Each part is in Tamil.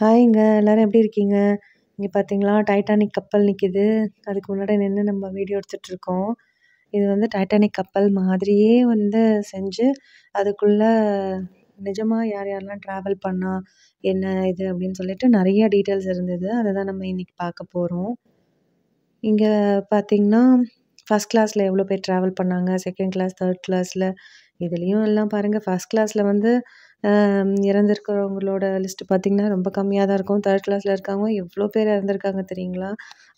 ஹாய்ங்க எல்லோரும் எப்படி இருக்கீங்க இங்கே பார்த்தீங்களா டைட்டானிக் கப்பல் நிற்கிது அதுக்கு முன்னாடி நின்று நம்ம வீடியோ எடுத்துகிட்ருக்கோம் இது வந்து டைட்டானிக் கப்பல் மாதிரியே வந்து செஞ்சு அதுக்குள்ளே நிஜமாக யார் யாரெல்லாம் ட்ராவல் பண்ணால் என்ன இது அப்படின்னு சொல்லிட்டு நிறைய டீட்டெயில்ஸ் இருந்தது அதை தான் நம்ம இன்றைக்கி பார்க்க போகிறோம் இங்கே பார்த்தீங்கன்னா ஃபஸ்ட் கிளாஸில் எவ்வளோ பேர் ட்ராவல் பண்ணாங்க செகண்ட் கிளாஸ் தேர்ட் கிளாஸில் இதுலேயும் எல்லாம் பாருங்கள் ஃபஸ்ட் கிளாஸில் வந்து இறந்துருக்கிறவங்களோட லிஸ்ட்டு பார்த்திங்கன்னா ரொம்ப கம்மியாக தான் இருக்கும் தேர்ட் கிளாஸில் இருக்கவங்க எவ்வளோ பேர் இறந்துருக்காங்க தெரியுங்களா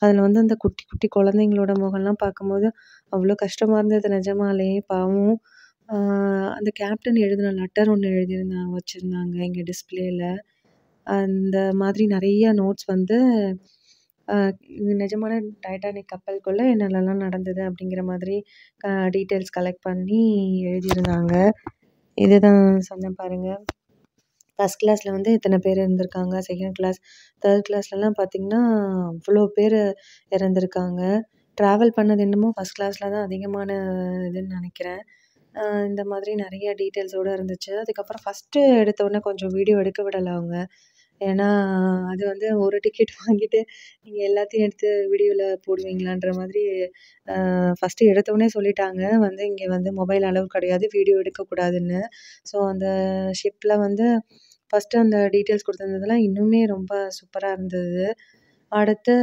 அதில் வந்து அந்த குட்டி குட்டி குழந்தைங்களோட முகம்லாம் பார்க்கும்போது அவ்வளோ கஷ்டமாக இருந்தது நிஜமாலேயே பாவம் அந்த கேப்டன் எழுதின லெட்டர் ஒன்று எழுதியிருந்தாங்க வச்சுருந்தாங்க எங்கள் டிஸ்பிளேயில் அந்த மாதிரி நிறைய நோட்ஸ் வந்து நிஜமான டைட்டானிக் கப்பலுக்குள்ளே என்னென்னலாம் நடந்தது அப்படிங்கிற மாதிரி டீட்டெயில்ஸ் கலெக்ட் பண்ணி எழுதியிருந்தாங்க இது தான் சொன்னேன் பாருங்கள் ஃபஸ்ட் கிளாஸில் வந்து இத்தனை பேர் இருந்திருக்காங்க செகண்ட் கிளாஸ் தேர்ட் கிளாஸ்லலாம் பார்த்திங்கன்னா அவ்வளோ பேர் இறந்துருக்காங்க ட்ராவல் பண்ணது என்னமோ ஃபஸ்ட் கிளாஸில் தான் அதிகமான இதுன்னு நினைக்கிறேன் இந்த மாதிரி நிறைய டீட்டெயில்ஸோடு இருந்துச்சு அதுக்கப்புறம் ஃபஸ்ட்டு எடுத்தோடனே கொஞ்சம் வீடியோ எடுக்க விடலை அவங்க ஏன்னா அது வந்து ஒரு டிக்கெட் வாங்கிட்டு நீங்கள் எல்லாத்தையும் எடுத்து வீடியோவில் போடுவீங்களான்ற மாதிரி ஃபஸ்ட்டு எடுத்தவொடனே சொல்லிட்டாங்க வந்து இங்கே வந்து மொபைல் அளவு கிடையாது வீடியோ எடுக்கக்கூடாதுன்னு ஸோ அந்த ஷிப்பில் வந்து ஃபஸ்ட்டு அந்த டீட்டெயில்ஸ் கொடுத்துருந்ததுலாம் இன்னுமே ரொம்ப சூப்பராக இருந்தது அடுத்து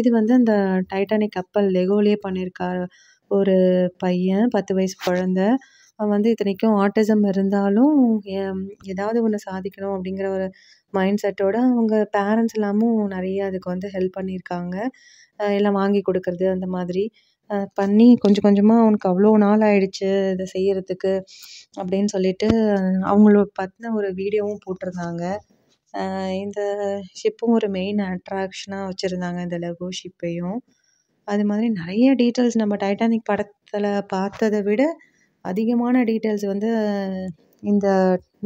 இது வந்து அந்த டைட்டானிக் கப்பல் லெகோலே பண்ணியிருக்கா ஒரு பையன் பத்து வயசு குழந்த அவன் வந்து இத்தனைக்கும் ஆட்டிசம் இருந்தாலும் ஏதாவது ஒன்று சாதிக்கணும் அப்படிங்கிற ஒரு மைண்ட் செட்டோடு அவங்க பேரண்ட்ஸ் எல்லாமும் நிறைய அதுக்கு வந்து ஹெல்ப் பண்ணியிருக்காங்க எல்லாம் வாங்கி கொடுக்கறது அந்த மாதிரி பண்ணி கொஞ்சம் கொஞ்சமாக அவனுக்கு அவ்வளோ நாள் ஆயிடுச்சு இதை செய்கிறதுக்கு அப்படின்னு சொல்லிட்டு அவங்கள பற்றின ஒரு வீடியோவும் போட்டிருந்தாங்க இந்த ஷிப்பும் ஒரு மெயின் அட்ராக்ஷனாக வச்சுருந்தாங்க இந்த லெகோ ஷிப்பையும் அது மாதிரி நிறைய டீட்டெயில்ஸ் நம்ம டைட்டானிக் படத்தில் பார்த்ததை விட அதிகமான டீட்டெயில்ஸ் வந்து இந்த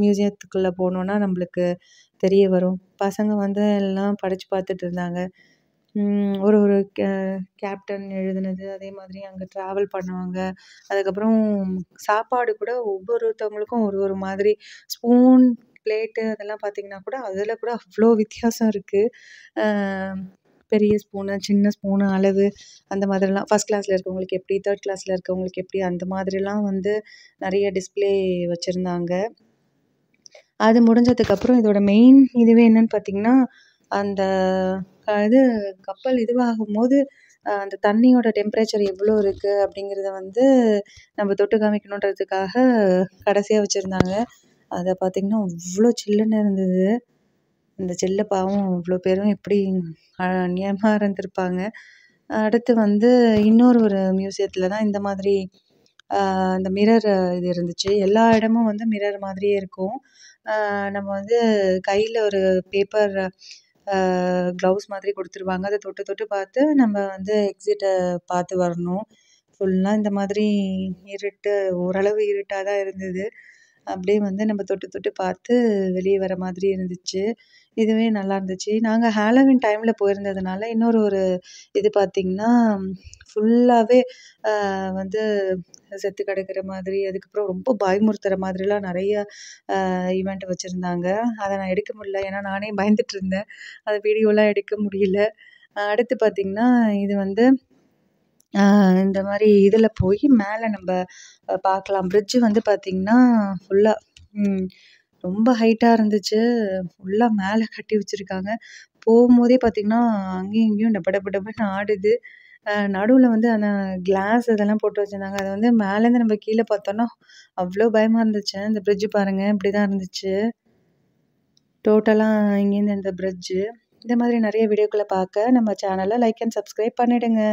மியூசியத்துக்குள்ளே போனோன்னா நம்மளுக்கு தெரிய வரும் பசங்க வந்து எல்லாம் படித்து பார்த்துட்டு இருந்தாங்க ஒரு ஒரு கே கேப்டன் எழுதுனது அதே மாதிரி அங்கே ட்ராவல் பண்ணுவாங்க அதுக்கப்புறம் சாப்பாடு கூட ஒவ்வொருத்தவங்களுக்கும் ஒரு ஒரு மாதிரி ஸ்பூன் பிளேட்டு அதெல்லாம் பார்த்திங்கன்னா கூட அதில் கூட அவ்வளோ வித்தியாசம் இருக்குது பெரிய ஸ்பூனு சின்ன ஸ்பூனு அளவு அந்த மாதிரிலாம் ஃபஸ்ட் கிளாஸில் இருக்கவங்களுக்கு எப்படி தேர்ட் கிளாஸில் இருக்கவங்களுக்கு எப்படி அந்த மாதிரிலாம் வந்து நிறைய டிஸ்பிளே வச்சுருந்தாங்க அது முடிஞ்சதுக்கப்புறம் இதோட மெயின் இதுவே என்னென்னு பார்த்திங்கன்னா அந்த இது கப்பல் இதுவாகும் போது அந்த தண்ணியோட டெம்பரேச்சர் எவ்வளோ இருக்குது அப்படிங்கிறத வந்து நம்ம தொட்டு காமிக்கணுன்றதுக்காக கடைசியாக வச்சுருந்தாங்க அதை பார்த்திங்கன்னா அவ்வளோ சில்லுன்னு இருந்தது இந்த செல்ல பாவம் இவ்வளோ பேரும் எப்படி இருந்திருப்பாங்க அடுத்து வந்து இன்னொரு ஒரு மியூசியத்தில் தான் இந்த மாதிரி இந்த மிரர் இது இருந்துச்சு எல்லா இடமும் வந்து மிரர் மாதிரியே இருக்கும் நம்ம வந்து கையில் ஒரு பேப்பர் க்ளவுஸ் மாதிரி கொடுத்துருவாங்க அதை தொட்டு தொட்டு பார்த்து நம்ம வந்து எக்ஸிட்டை பார்த்து வரணும் ஃபுல்லாக இந்த மாதிரி இருட்டு ஓரளவு இருட்டாக தான் இருந்தது அப்படியே வந்து நம்ம தொட்டு தொட்டு பார்த்து வெளியே வர மாதிரி இருந்துச்சு இதுவே நல்லா இருந்துச்சு நாங்கள் ஹாலோவின் டைமில் போயிருந்ததுனால இன்னொரு ஒரு இது பார்த்திங்கன்னா ஃபுல்லாகவே வந்து செத்து கிடக்கிற மாதிரி அதுக்கப்புறம் ரொம்ப பயமுறுத்துகிற மாதிரிலாம் நிறைய ஈவெண்ட் வச்சுருந்தாங்க அதை நான் எடுக்க முடியல ஏன்னா நானே பயந்துட்டு இருந்தேன் அதை வீடியோலாம் எடுக்க முடியல அடுத்து பார்த்திங்கன்னா இது வந்து இந்த மாதிரி இதில் போய் மேலே நம்ம பார்க்கலாம் பிரிட்ஜு வந்து பார்த்திங்கன்னா ஃபுல்லாக ரொம்ப ஹைட்டாக இருந்துச்சு ஃபுல்லாக மேலே கட்டி வச்சுருக்காங்க போகும்போதே பார்த்திங்கன்னா அங்கேயும் இங்கேயும் டப்ப டப்ப ஆடுது நடுவில் வந்து அந்த கிளாஸ் இதெல்லாம் போட்டு வச்சுருந்தாங்க அது வந்து மேலேருந்து நம்ம கீழே பார்த்தோன்னா அவ்வளோ பயமாக இருந்துச்சு இந்த பிரிட்ஜு பாருங்கள் இப்படி தான் இருந்துச்சு டோட்டலாக இங்கேருந்து இந்த பிரிட்ஜு இந்த மாதிரி நிறைய வீடியோக்களை பார்க்க நம்ம சேனலை லைக் அண்ட் சப்ஸ்கிரைப் பண்ணிவிடுங்க